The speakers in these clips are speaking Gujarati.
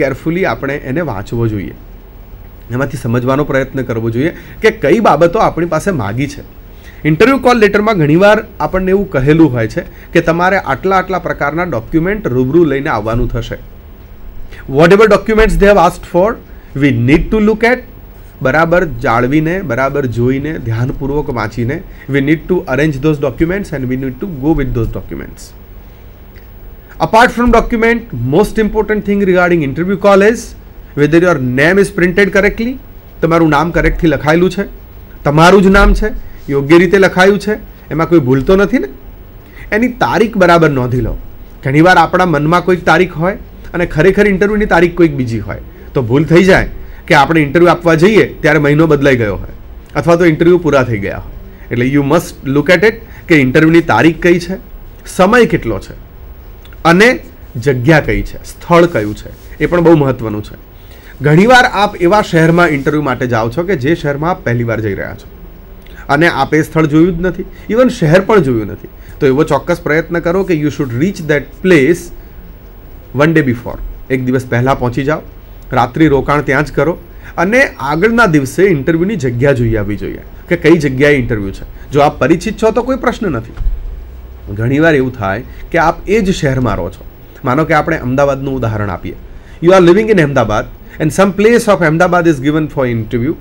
કેરફુલી આપણે એને વાંચવો જોઈએ એમાંથી સમજવાનો પ્રયત્ન કરવો જોઈએ કે કઈ બાબતો આપણી પાસે માગી છે ઇન્ટરવ્યૂ કોલ લેટરમાં ઘણીવાર આપણને એવું કહેલું હોય છે કે તમારે આટલા આટલા પ્રકારના ડોક્યુમેન્ટ રૂબરૂ લઈને આવવાનું થશે whatever documents they have asked for we need to look at બરાબર જાળવીને બરાબર જોઈને ધ્યાનપૂર્વક વાંચીને we need to arrange those documents and we need to go with those documents apart from document most important thing regarding interview call is whether your name is printed correctly તમારું નામ કરેક્ટથી લખાયેલું છે તમારું જ નામ છે યોગ્ય રીતે લખાયું છે એમાં કોઈ ભૂલ તો નથી ને એની તારીખ બરાબર નોંધી લો ઘણીવાર આપણા મનમાં કોઈક તારીખ હોય અને ખરેખર ઇન્ટરવ્યૂની તારીખ કોઈક બીજી હોય તો ભૂલ થઈ જાય કે આપણે ઇન્ટરવ્યૂ આપવા જઈએ ત્યારે મહિનો બદલાઈ ગયો હોય અથવા તો ઇન્ટરવ્યૂ પૂરા થઈ ગયા હોય એટલે you must look at it કે ઇન્ટરવ્યૂની તારીખ કઈ છે સમય કેટલો છે અને જગ્યા કઈ છે સ્થળ કયું છે એ પણ બહુ મહત્ત્વનું છે ઘણીવાર આપ એવા શહેરમાં ઇન્ટરવ્યૂ માટે જાઓ છો કે જે શહેરમાં આપ પહેલીવાર જઈ રહ્યા છો અને આપે સ્થળ જોયું જ નથી ઇવન શહેર પણ જોયું નથી તો એવો ચોક્કસ પ્રયત્ન કરો કે you should reach that place one day before એક દિવસ પહેલાં પહોંચી જાઓ રાત્રિ રોકાણ ત્યાં જ કરો અને આગળના દિવસે ઇન્ટરવ્યૂની જગ્યા જોઈ આવવી જોઈએ કે કઈ જગ્યાએ ઇન્ટરવ્યૂ છે જો આપ પરિચિત છો તો કોઈ પ્રશ્ન નથી ઘણીવાર એવું થાય કે આપ એ જ શહેરમાં રહો છો માનો કે આપણે અમદાવાદનું ઉદાહરણ આપીએ you are living in Ahmedabad and some place of Ahmedabad is given for interview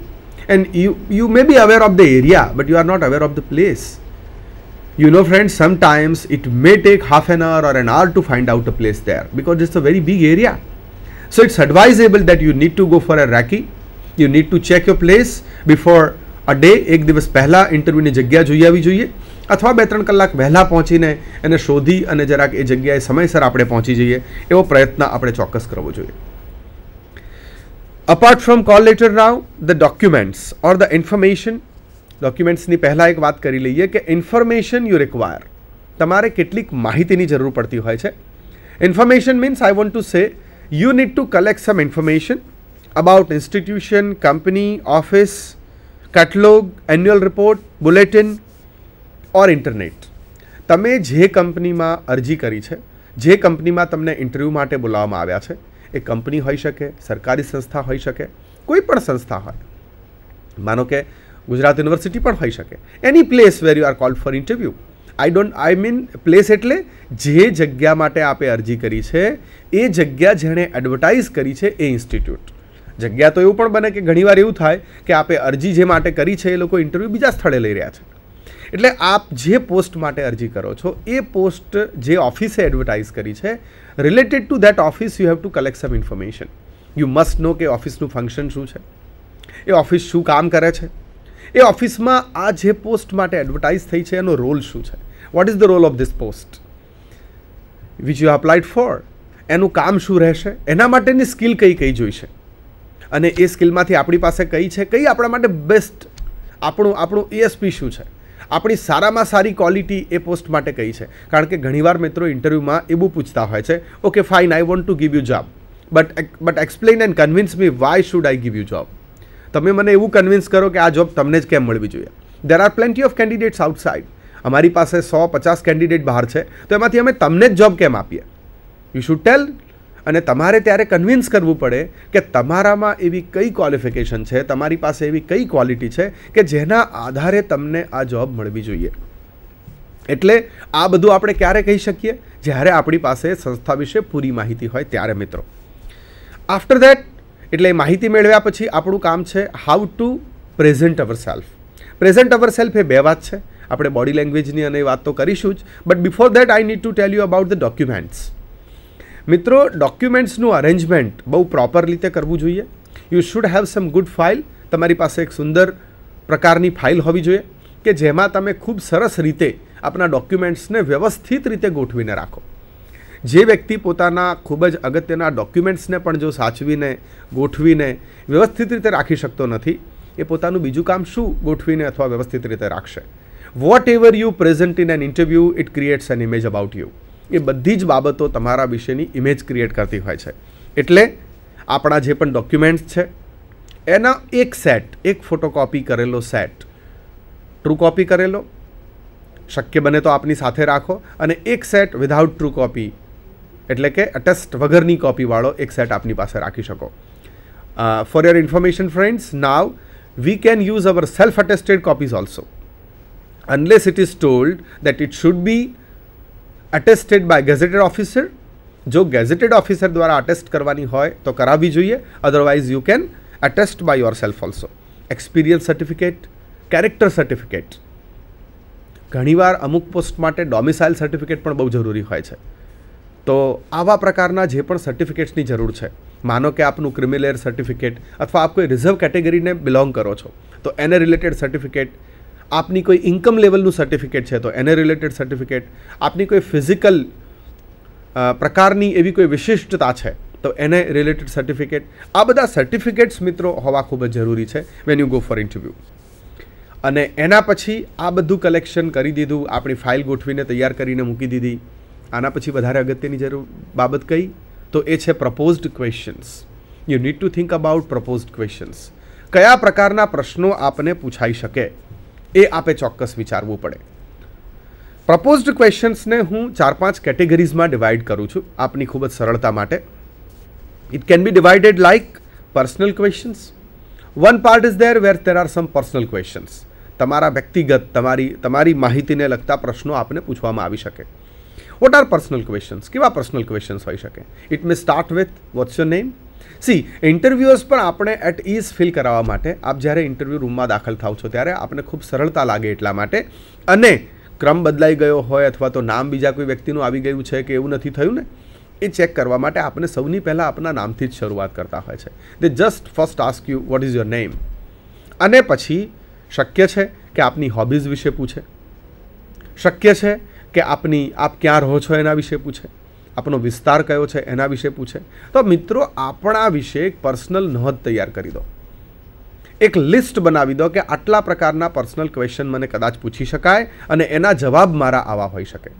and you you may be aware of the area but you are not aware of the place you know friends sometimes it may take half an hour or an hour to find out a place there because it's a very big area so it's advisable that you need to go for a recce you need to check your place before a day એક દિવસ પહેલાં ઇન્ટરવ્યૂની જગ્યા જોઈ આવવી જોઈએ અથવા બે ત્રણ કલાક વહેલા પહોંચીને અને શોધી અને જરાક એ જગ્યાએ સમયસર આપણે પહોંચી જઈએ એવો પ્રયત્ન આપણે ચોકસ કરવો જોઈએ apart from call letter now the documents or the information documents ની પહેલા એક વાત કરી લઈએ કે ઇન્ફોર્મેશન યુ રિક્વાયર તમારે કેટલીક માહિતીની જરૂર પડતી હોય છે information means I want to say you need to collect some information about institution company office catalogue annual report bulletin or internet તમે જે કંપનીમાં અરજી કરી છે જે કંપનીમાં તમને ઇન્ટરવ્યૂ માટે બોલાવવામાં આવ્યા છે એ કંપની હોઈ શકે સરકારી સંસ્થા હોઈ શકે કોઈ પણ સંસ્થા હોય માનો કે ગુજરાત યુનિવર્સિટી પણ હોઈ શકે any place where you are called for interview I don't I mean place એટલે જે જગ્યા માટે આપે અરજી કરી છે એ જગ્યા જેણે એડવર્ટાઇઝ કરી છે એ ઇન્સ્ટિટ્યૂટ જગ્યા તો એવું પણ બને કે ઘણીવાર એવું થાય કે આપે અરજી જે માટે કરી છે એ લોકો ઇન્ટરવ્યૂ બીજા સ્થળે લઈ રહ્યા છે એટલે આપ જે પોસ્ટ માટે અરજી કરો છો એ પોસ્ટ જે ઓફિસે એડવર્ટાઇઝ કરી છે related to that office you have to collect some information you must know કે ઓફિસનું ફંક્શન શું છે એ ઓફિસ શું કામ કરે છે એ ઓફિસમાં આ જે પોસ્ટ માટે એડવર્ટાઇઝ થઈ છે એનો રોલ શું છે what is the role of this post which you applied for એનું કામ શું રહેશે એના માટેની સ્કિલ કઈ કઈ જોઈશે અને એ સ્કિલમાંથી આપણી પાસે કઈ છે કઈ આપણા માટે બેસ્ટ આપણું આપણું એએસપી e શું છે આપણી સારામાં સારી ક્વોલિટી એ પોસ્ટ માટે કહી છે કારણ કે ઘણીવાર મિત્રો ઇન્ટરવ્યૂમાં એવું પૂછતા હોય છે okay fine I want to give you job but but explain and convince me why should I give you job તમે મને એવું કન્વિન્સ કરો કે આ જોબ તમને જ કેમ મળવી જોઈએ there are plenty of candidates outside અમારી પાસે સો પચાસ કેન્ડિડેટ બહાર છે તો એમાંથી અમે તમને જ જોબ કેમ આપીએ યુ શુડ ટેલ અને તમારે ત્યારે કન્વિન્સ કરવું પડે કે તમારામાં એવી કઈ ક્વોલિફિકેશન છે તમારી પાસે એવી કઈ ક્વોલિટી છે કે જેના આધારે તમને આ જોબ મળવી જોઈએ એટલે આ બધું આપણે ક્યારે કહી શકીએ જ્યારે આપણી પાસે સંસ્થા વિશે પૂરી માહિતી હોય ત્યારે મિત્રો આફ્ટર દેટ એટલે માહિતી મેળવ્યા પછી આપણું કામ છે how to present our self present our self એ બે વાત છે આપણે બોડી લેંગ્વેજની અને વાત તો કરીશું જ but before that I need to tell you about the documents મિત્રો ડોક્યુમેન્ટ્સનું અરેન્જમેન્ટ બહુ પ્રોપર રીતે કરવું જોઈએ you should have some good file તમારી પાસે એક સુંદર પ્રકારની ફાઇલ હોવી જોઈએ કે જેમાં તમે ખૂબ સરસ રીતે આપણા ડોક્યુમેન્ટ્સને વ્યવસ્થિત રીતે ગોઠવીને રાખો જે વ્યક્તિ પોતાના ખૂબ જ અગત્યના ડોક્યુમેન્ટ્સને પણ જો સાચવીને ગોઠવીને વ્યવસ્થિત રીતે રાખી શકતો નથી એ પોતાનું બીજું કામ શું ગોઠવીને અથવા વ્યવસ્થિત રીતે રાખશે whatever you present in an interview it creates an image about you એ બધી જ બાબતો તમારા વિશેની ઇમેજ ક્રિએટ કરતી હોય છે એટલે આપણા જે પણ ડોક્યુમેન્ટ્સ છે એના એક સેટ એક ફોટોકોપી કરેલો સેટ ટ્રુ કોપી કરેલો શક્ય બને તો આપની સાથે રાખો અને એક સેટ વિધાઉટ ટ્રુ કોપી એટલે કે અટેસ્ટ વગરની કોપીવાળો એક સેટ આપની પાસે રાખી શકો for your information friends now we can use our self attested copies also unless it is told that it should be attested by gazetted officer જો ગેઝેટેડ ઓફિસર દ્વારા અટેસ્ટ કરવાની હોય તો કરાવવી જોઈએ otherwise you can attest by your self also experience certificate character certificate ઘણીવાર અમુક પોસ્ટ માટે ડોમિસાઇલ સર્ટિફિકેટ પણ બહુ જરૂરી હોય છે તો આવા પ્રકારના જે પણ સર્ટિફિકેટ્સની જરૂર છે માનો કે આપનું ક્રિમિલેર સર્ટિફિકેટ અથવા આપ કોઈ રિઝર્વ કેટેગરીને બિલોંગ કરો છો તો એને રિલેટેડ સર્ટિફિકેટ આપની કોઈ ઇન્કમ લેવલનું સર્ટિફિકેટ છે તો એને રિલેટેડ સર્ટિફિકેટ આપની કોઈ ફિઝિકલ પ્રકારની એવી કોઈ વિશિષ્ટતા છે તો એને રિલેટેડ સર્ટિફિકેટ આ બધા સર્ટિફિકેટ્સ મિત્રો હોવા ખૂબ જ જરૂરી છે when you go for interview અને એના પછી આ બધું કલેક્શન કરી દીધું આપણી ફાઇલ ગોઠવીને તૈયાર કરીને મૂકી દીધી આના પછી વધારે અગત્યની જરૂર બાબત કહી તો એ છે proposed questions you need to think about proposed questions કયા પ્રકારના પ્રશ્નો આપને પૂછાઈ શકે એ આપે ચોક્કસ વિચારવું પડે પ્રપોઝડ ક્વેશ્ચન્સને હું ચાર પાંચ કેટેગરીઝમાં ડિવાઈડ કરું છું આપની ખૂબ જ સરળતા માટે it can be divided like personal questions one part is there where there are sum personal questions તમારા વ્યક્તિગત તમારી તમારી માહિતીને લગતા પ્રશ્નો આપને પૂછવામાં આવી શકે વોટ આર પર્સનલ ક્વેશ્ચન્સ કેવા પર્સનલ ક્વેશ્ચન્સ હોઈ શકે it may start with what's your name see interviewers પણ આપણે એટ ઇઝ ફીલ કરાવવા માટે આપ જ્યારે ઇન્ટરવ્યૂ રૂમમાં દાખલ થાવ છો ત્યારે આપણે ખૂબ સરળતા લાગે એટલા માટે અને ક્રમ બદલાઈ ગયો હોય અથવા તો નામ બીજા કોઈ વ્યક્તિનું આવી ગયું છે કે એવું નથી થયું ને એ ચેક કરવા માટે આપણે સૌની પહેલાં આપના નામથી જ શરૂઆત કરતા હોય છે they just first ask you what is your name અને પછી શક્ય છે કે આપની હોબીઝ વિશે પૂછે શક્ય છે કે આપની આપ ક્યાં રહો છો એના વિશે પૂછે આપનો વિસ્તાર કયો છે એના વિશે પૂછે તો મિત્રો આપણા વિશે એક પર્સનલ નોંધ તૈયાર કરી દો એક લિસ્ટ બનાવી દો કે આટલા પ્રકારના પર્સનલ ક્વેશ્ચન મને કદાચ પૂછી શકાય અને એના જવાબ મારા આવા હોઈ શકે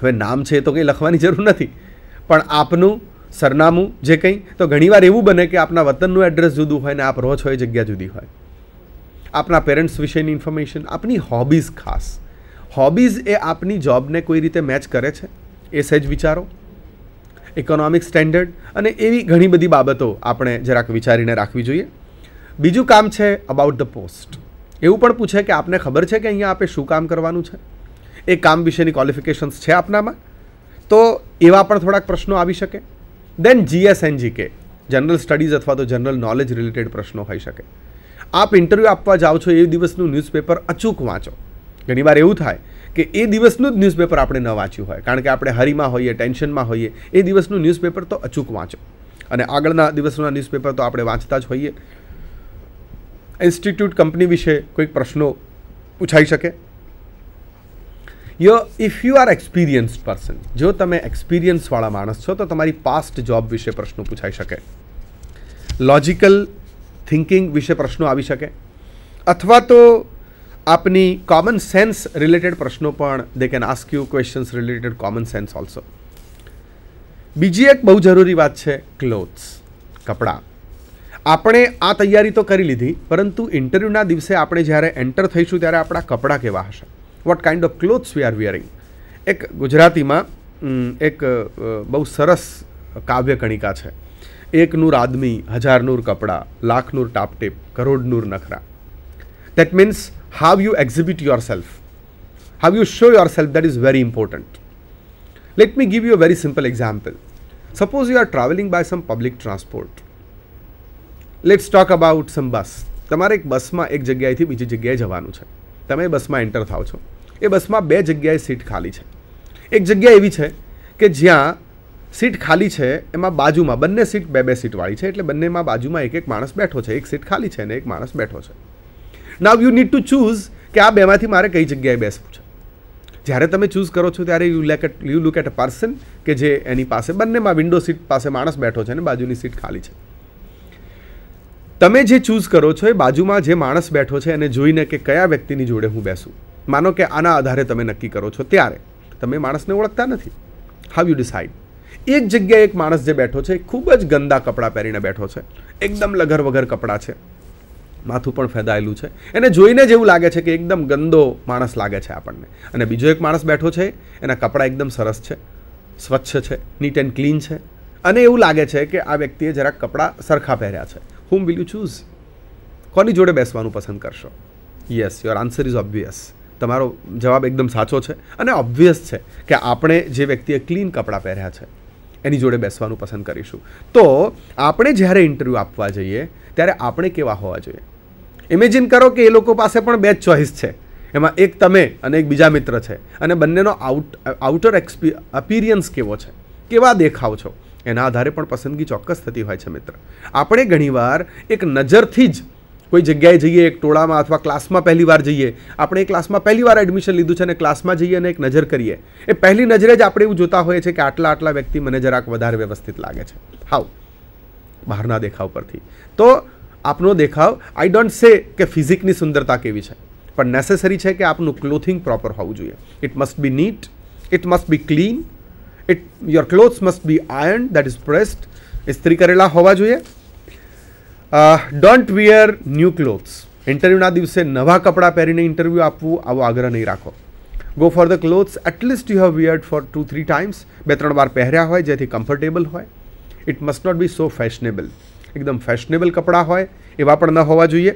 હવે નામ છે એ તો કંઈ લખવાની જરૂર નથી પણ આપનું સરનામું જે કંઈ તો ઘણીવાર એવું બને કે આપના વતનનું એડ્રેસ જુદું હોય ને આપ રહો છો એ જગ્યા જુદી હોય આપના પેરેન્ટ્સ વિશેની ઇન્ફોર્મેશન આપની હોબીઝ ખાસ હોબીઝ એ આપની જોબને કોઈ રીતે મેચ કરે છે એ સહેજ વિચારો ઇકોનોમિક સ્ટેન્ડર્ડ અને એવી ઘણી બધી બાબતો આપણે જરાક વિચારીને રાખવી જોઈએ બીજું કામ છે અબાઉટ ધ પોસ્ટ એવું પણ પૂછે કે આપને ખબર છે કે અહીંયા આપે શું કામ કરવાનું છે એ કામ વિશેની ક્વોલિફિકેશન્સ છે આપનામાં તો એવા પણ થોડાક પ્રશ્નો આવી શકે દેન જીએસએનજીકે જનરલ સ્ટડીઝ અથવા તો જનરલ નોલેજ રિલેટેડ પ્રશ્નો હોઈ શકે આપ ઇન્ટરવ્યૂ આપવા જાઓ છો એ દિવસનું ન્યૂઝપેપર અચૂક વાંચો ઘણીવાર એવું થાય કે એ દિવસનું જ ન્યૂઝપેપર આપણે ન વાંચ્યું હોય કારણ કે આપણે હરીમાં હોઈએ ટેન્શનમાં હોઈએ એ દિવસનું ન્યૂઝપેપર તો અચૂક વાંચો અને આગળના દિવસના ન્યૂઝપેપર તો આપણે વાંચતા જ હોઈએ ઇન્સ્ટિટ્યૂટ કંપની વિશે કોઈક પ્રશ્નો પૂછાઈ શકે યો if you are experience person જો તમે એક્સપિરિયન્સવાળા માણસ છો તો તમારી પાસ્ટ જોબ વિશે પ્રશ્નો પૂછાઈ શકે લોજિકલ થિંકિંગ વિશે પ્રશ્નો આવી શકે અથવા તો આપની કોમન સેન્સ રિલેટેડ પ્રશ્નો પણ they can ask you questions related common sense also બીજી એક બહુ જરૂરી વાત છે ક્લોથ્સ કપડાં આપણે આ તૈયારી તો કરી લીધી પરંતુ ઇન્ટરવ્યૂના દિવસે આપણે જ્યારે એન્ટર થઈશું ત્યારે આપણા કપડાં કેવા હશે what kind of clothes we are wearing એક ગુજરાતીમાં એક બહુ સરસ કાવ્યકણિકા છે એક નૂર આદમી હજાર નૂર કપડાં લાખનૂર ટાપટીપ કરોડનૂર નખરા that means how you exhibit yourself, how you show yourself, that is very important. Let me give you a very simple example. Suppose you are traveling by some public transport. Let's talk about some bus. તમારે એક બસમાં એક જગ્યાએથી બીજી જગ્યાએ જવાનું છે તમે બસમાં એન્ટર થાઓ છો એ બસમાં બે જગ્યાએ સીટ ખાલી છે એક જગ્યા એવી છે કે જ્યાં સીટ ખાલી છે એમાં બાજુમાં બંને સીટ બે બે સીટવાળી છે એટલે બંનેમાં બાજુમાં એક એક માણસ બેઠો છે એક સીટ ખાલી છે અને એક માણસ બેઠો છે ના યુ નીડ ટુ ચૂઝ કે આ બેમાંથી મારે કઈ જગ્યાએ બેસવું છે જ્યારે તમે ચૂઝ કરો છો ત્યારે you look at you look at a person કે જે એની પાસે બંનેમાં વિન્ડો સીટ પાસે માણસ બેઠો છે અને બાજુની સીટ ખાલી છે તમે જે ચૂઝ કરો છો એ બાજુમાં જે માણસ બેઠો છે એને જોઈને કે કયા વ્યક્તિની જોડે હું બેસું માનો કે આના આધારે તમે નક્કી કરો છો ત્યારે તમે માણસને ઓળખતા નથી હાવ યુ ડિસાઇડ એક જગ્યાએ એક માણસ જે બેઠો છે ખૂબ જ ગંદા કપડાં પહેરીને બેઠો છે એકદમ લઘર વગર કપડાં છે માથું પણ ફેદાયેલું છે એને જોઈને જ એવું લાગે છે કે એકદમ ગંદો માણસ લાગે છે આપણને અને બીજો એક માણસ બેઠો છે એના કપડાં એકદમ સરસ છે સ્વચ્છ છે નીટ એન્ડ ક્લીન છે અને એવું લાગે છે કે આ વ્યક્તિએ જરાક કપડાં સરખા પહેર્યા છે હુમ વિલ યુ ચૂઝ કોની જોડે બેસવાનું પસંદ કરશો yes your answer is obvious તમારો જવાબ એકદમ સાચો છે અને ઓબ્વિયસ છે કે આપણે જે વ્યક્તિએ ક્લીન કપડાં પહેર્યા છે એની જોડે બેસવાનું પસંદ કરીશું તો આપણે જ્યારે ઇન્ટરવ્યૂ આપવા જઈએ ત્યારે આપણે કેવા હોવા જોઈએ ઇમેજિન કરો કે એ લોકો પાસે પણ બે ચોઇસ છે એમાં એક તમે અને એક બીજા મિત્ર છે અને બંનેનો આઉટ આઉટર એક્સપી અપિરિયન્સ કેવો છે કેવા દેખાવ છો એના આધારે પણ પસંદગી ચોક્કસ થતી હોય છે મિત્ર આપણે ઘણીવાર એક નજરથી જ કોઈ જગ્યાએ જઈએ એક ટોળામાં અથવા ક્લાસમાં પહેલી વાર જઈએ આપણે એ ક્લાસમાં પહેલી વાર એડમિશન લીધું છે અને ક્લાસમાં જઈએ અને એક નજર કરીએ એ પહેલી નજરે જ આપણે એવું જોતા હોઈએ છીએ કે આટલા આટલા વ્યક્તિ મને જરાક વધારે વ્યવસ્થિત લાગે છે હાવ બહારના દેખાવ પરથી તો આપનો દેખાવ આઈ ડોન્ટ સે કે ફિઝિકની સુંદરતા કેવી છે પણ નેસેસરી છે કે આપનું ક્લોથિંગ પ્રોપર હોવું જોઈએ it must be neat it must be clean it your clothes must be iron that is pressed ઇસ્ત્રી કરેલા હોવા જોઈએ ડોન્ટ વિયર ન્યૂ ક્લોથ્સ ઇન્ટરવ્યૂના દિવસે નવા કપડાં પહેરીને ઇન્ટરવ્યૂ આપવું આવો આગ્રહ નહીં રાખો go for the clothes at least you have weared for two three times બે ત્રણ વાર પહેર્યા હોય જેથી કમ્ફર્ટેબલ હોય it must not be so fashionable એકદમ ફેશનેબલ કપડાં હોય એવા પણ ન હોવા જોઈએ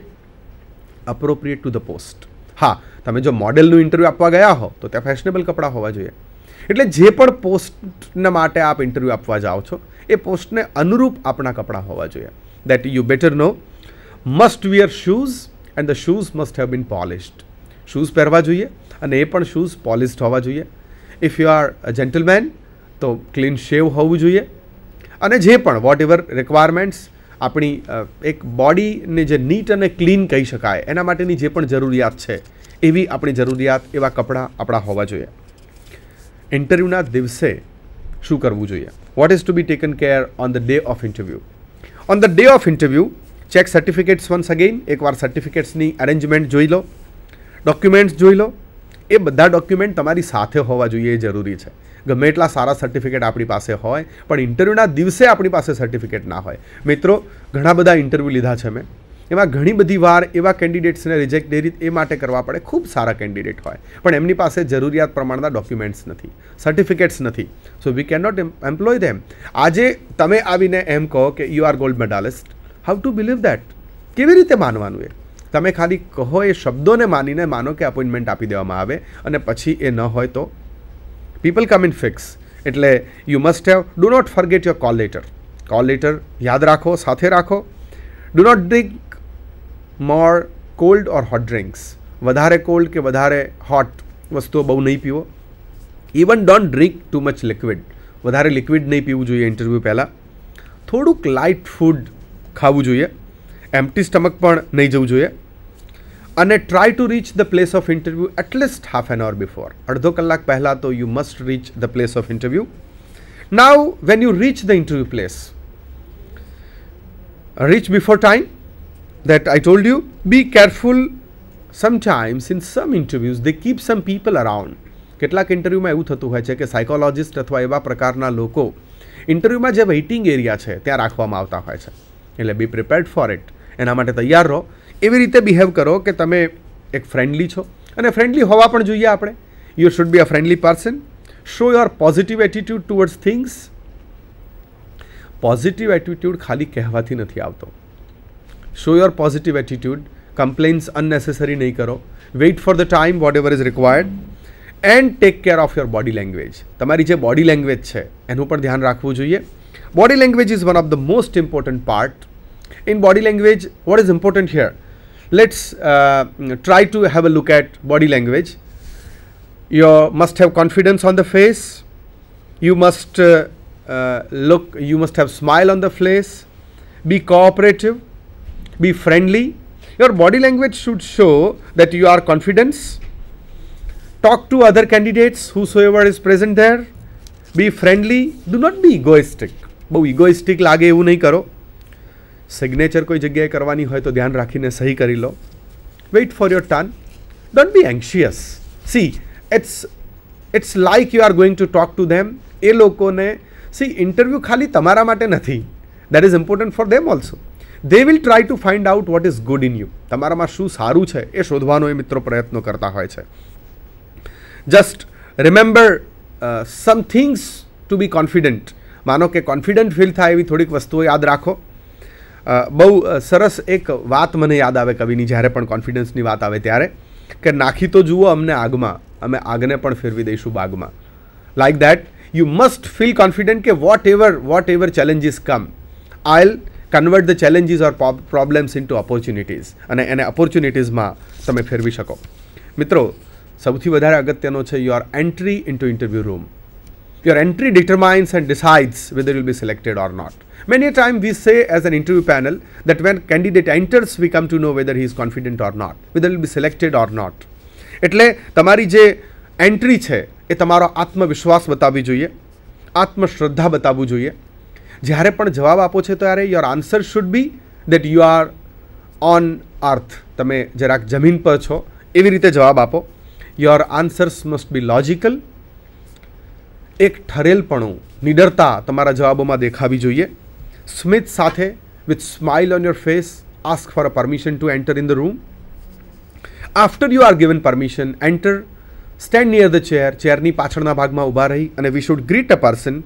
અપ્રોપ્રિએટ ટુ ધ પોસ્ટ હા તમે જો મોડેલનું ઇન્ટરવ્યૂ આપવા ગયા હો તો ત્યાં ફેશનેબલ કપડાં હોવા જોઈએ એટલે જે પણ પોસ્ટના માટે આપ ઇન્ટરવ્યૂ આપવા જાઓ છો એ પોસ્ટને અનુરૂપ આપણા કપડાં હોવા જોઈએ that you better know must wear shoes and the shoes must have been polished shoes પહેરવા જોઈએ અને એ પણ શૂઝ પોલિશ્ડ હોવા જોઈએ if you are a gentleman તો ક્લીન શેવ હોવું જોઈએ અને જે પણ વોટ એવર રિક્વાયરમેન્ટ્સ આપણી એક બોડીને જે નીટ અને ક્લીન કહી શકાય એના માટેની જે પણ જરૂરિયાત છે એવી આપણી જરૂરિયાત એવા કપડાં આપણા હોવા જોઈએ ઇન્ટરવ્યૂના દિવસે શું કરવું જોઈએ what is to be taken care on the day of interview on the day of interview check certificates once again એકવાર સર્ટિફિકેટ્સની અરેન્જમેન્ટ જોઈ લો ડોક્યુમેન્ટ્સ જોઈ લો એ બધા ડોક્યુમેન્ટ તમારી સાથે હોવા જોઈએ એ જરૂરી છે ગમે એટલા સારા સર્ટિફિકેટ આપણી પાસે હોય પણ ઇન્ટરવ્યૂના દિવસે આપણી પાસે સર્ટિફિકેટ ના હોય મિત્રો ઘણા બધા ઇન્ટરવ્યૂ લીધા છે મેં એમાં ઘણી બધી વાર એવા કેન્ડિડેટ્સને રિજેક્ટ એ એ માટે કરવા પડે ખૂબ સારા કેન્ડિડેટ હોય પણ એમની પાસે જરૂરિયાત પ્રમાણના ડોક્યુમેન્ટ્સ નથી સર્ટિફિકેટ્સ નથી so we can not employ them આજે તમે આવીને એમ કહો કે you are gold medallist how to believe that કેવી રીતે માનવાનું એ તમે ખાલી કહો એ શબ્દોને માનીને માનો કે અપોઇન્ટમેન્ટ આપી દેવામાં આવે અને પછી એ ન હોય તો પીપલ કમ ઇન ફિક્સ એટલે you must have do not forget your call letter call letter યાદ રાખો સાથે રાખો do not drink more cold or hot drinks વધારે કોલ્ડ કે વધારે હોટ વસ્તુઓ બહુ નહીં પીવો even don't drink too much liquid વધારે લિક્વિડ નહીં પીવું જોઈએ ઇન્ટરવ્યૂ પહેલાં થોડુંક લાઇટ ફૂડ ખાવું જોઈએ એમ્પટી સ્ટમક પણ નહીં જવું જોઈએ અને try to reach the place of interview at least half an hour before અડધો કલાક પહેલાં તો you must reach the place of interview now when you reach the interview place reach before time that I told you be careful sometimes in some interviews they keep some people around કેટલાક ઇન્ટરવ્યુમાં એવું થતું હોય છે કે સાયકોલોજિસ્ટ અથવા એવા પ્રકારના લોકો ઇન્ટરવ્યુમાં જે વેઇટિંગ એરિયા છે ત્યાં રાખવામાં આવતા હોય છે એટલે બી પ્રિપેર્ડ ફોર ઇટ એના માટે તૈયાર રહો એવી રીતે બિહેવ કરો કે તમે એક ફ્રેન્ડલી છો અને ફ્રેન્ડલી હોવા પણ જોઈએ આપણે you should be a friendly person show your positive attitude towards things positive attitude ખાલી કહેવાથી નથી આવતો show your positive attitude complains unnecessary નહીં કરો wait for the time whatever is required and take care of your body language તમારી જે બોડી લેંગ્વેજ છે એનું પણ ધ્યાન રાખવું જોઈએ body language is one of the most important part in body language what is important here let us uh, try to have a look at body language. You must have confidence on the face, you must uh, uh, look, you must have smile on the face, be cooperative, be friendly. Your body language should show that you are confidence. Talk to other candidates whosoever is present there. Be friendly. Do not be egoistic. બહુ egoistic lage એવું nahi karo. સિગ્નેચર કોઈ જગ્યાએ કરવાની હોય તો ધ્યાન રાખીને સહી કરી લો wait for your turn don't be anxious see it's it's like you are going to talk to them એ લોકોને સી ઇન્ટરવ્યૂ ખાલી તમારા માટે નથી that is important for them also they will try to find out what is good in you તમારામાં શું સારું છે એ શોધવાનો એ મિત્રો પ્રયત્નો કરતા હોય છે just remember some things to be confident માનો કે કોન્ફિડન્ટ ફીલ થાય એવી થોડીક વસ્તુઓ યાદ રાખો બહુ સરસ એક વાત મને યાદ આવે કવિની જ્યારે પણ કોન્ફિડન્સની વાત આવે ત્યારે કે નાખી તો જુઓ અમને આગમાં અમે આગને પણ ફેરવી દઈશું બાગમાં like that you must feel confident કે whatever whatever challenges come I'll convert the challenges or problems into opportunities અને એને ઓપોર્ચ્યુનિટીઝમાં તમે ફેરવી શકો મિત્રો સૌથી વધારે અગત્યનો છે your entry into interview room your entry determines and decides whether you'll be selected or not Many a time we say as an interview panel that when candidate enters we come to know whether he is confident or not, whether he will be selected or not. એટલે તમારી જે એન્ટ્રી છે એ તમારો આત્મવિશ્વાસ બતાવવી જોઈએ આત્મશ્રદ્ધા બતાવવું જોઈએ જ્યારે પણ જવાબ આપો છો ત્યારે your answer should be that you are on earth તમે જરાક જમીન પર છો એવી રીતે જવાબ આપો your answers must be logical એક ઠરેલપણું નિડરતા તમારા જવાબોમાં દેખાવી જોઈએ Smith સાથે with smile on your face ask for a permission to enter in the room after you are given permission enter stand near the chair ચેરની પાછળના ભાગમાં ઊભા રહી અને we should greet a person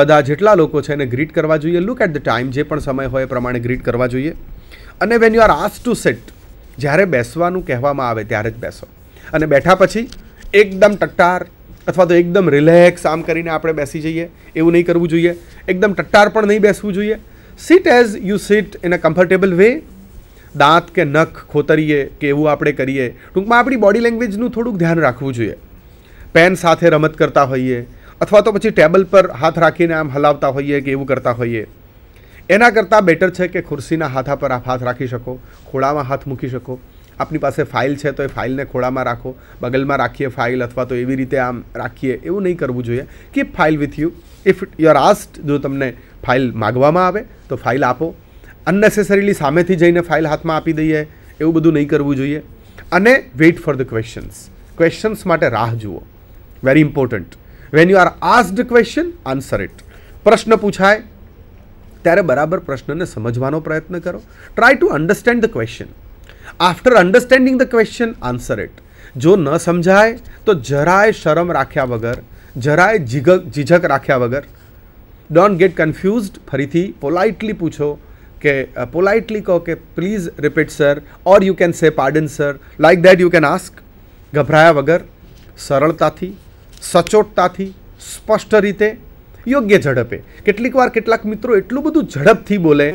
બધા જેટલા લોકો છે એને ગ્રીટ કરવા જોઈએ લુક એટ ધ ટાઈમ જે પણ સમય હોય એ પ્રમાણે ગ્રીટ કરવા જોઈએ અને વેન યુ આર આસ ટુ સેટ જ્યારે બેસવાનું કહેવામાં આવે ત્યારે જ બેસો અને બેઠા પછી એકદમ ટટ્ટાર અથવા તો એકદમ રિલેક્સ આમ કરીને આપણે બેસી જઈએ એવું નહીં કરવું જોઈએ એકદમ ટટ્ટાર પણ નહીં બેસવું જોઈએ sit as you sit in a comfortable way દાંત કે નખ ખોતરીએ કે એવું આપણે કરીએ ટૂંકમાં આપણી બોડી લેંગ્વેજનું થોડુંક ધ્યાન રાખવું જોઈએ પેન સાથે રમત કરતા હોઈએ અથવા તો પછી ટેબલ પર હાથ રાખીને આમ હલાવતા હોઈએ કે એવું કરતા હોઈએ એના કરતાં બેટર છે કે ખુરશીના હાથા પર આપ હાથ રાખી શકો ખોળામાં હાથ મૂકી શકો આપની પાસે ફાઇલ છે તો એ ફાઇલને ખોળામાં રાખો બગલમાં રાખીએ ફાઇલ અથવા તો એવી રીતે આમ રાખીએ એવું નહીં કરવું જોઈએ keep file with you if you are asked જો તમને ફાઇલ માગવામાં આવે તો ફાઇલ આપો અનનેસેસરીલી સામેથી જઈને ફાઇલ હાથમાં આપી દઈએ એવું બધું નહીં કરવું જોઈએ અને wait for the questions questions માટે રાહ જુઓ very important when you are asked question answer it પ્રશ્ન પૂછાય ત્યારે બરાબર પ્રશ્નને સમજવાનો પ્રયત્ન કરો try to understand the question after understanding the question answer it जो न समझाए तो जराय शरम राख्या वगर जराय जिगक झिझक राख्या वगर डोंट गेट कन्फ्यूज फरी थी पोलाइटली पूछो के पोलाइटली कहो के प्लीज रिपीट सर और you can say pardon sir like that you can ask गभराया वगर सरलता थी सचोटता थी स्पष्ट रीते योग्य झड़पे के मित्रों एटलू बधु झड़प थी बोले